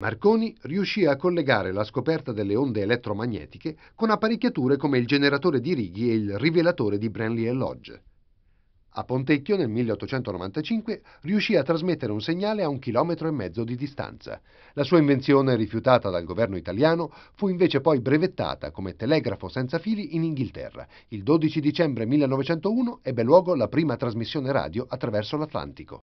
Marconi riuscì a collegare la scoperta delle onde elettromagnetiche con apparecchiature come il generatore di righi e il rivelatore di Branly e Lodge. A Pontecchio nel 1895 riuscì a trasmettere un segnale a un chilometro e mezzo di distanza. La sua invenzione, rifiutata dal governo italiano, fu invece poi brevettata come telegrafo senza fili in Inghilterra. Il 12 dicembre 1901 ebbe luogo la prima trasmissione radio attraverso l'Atlantico.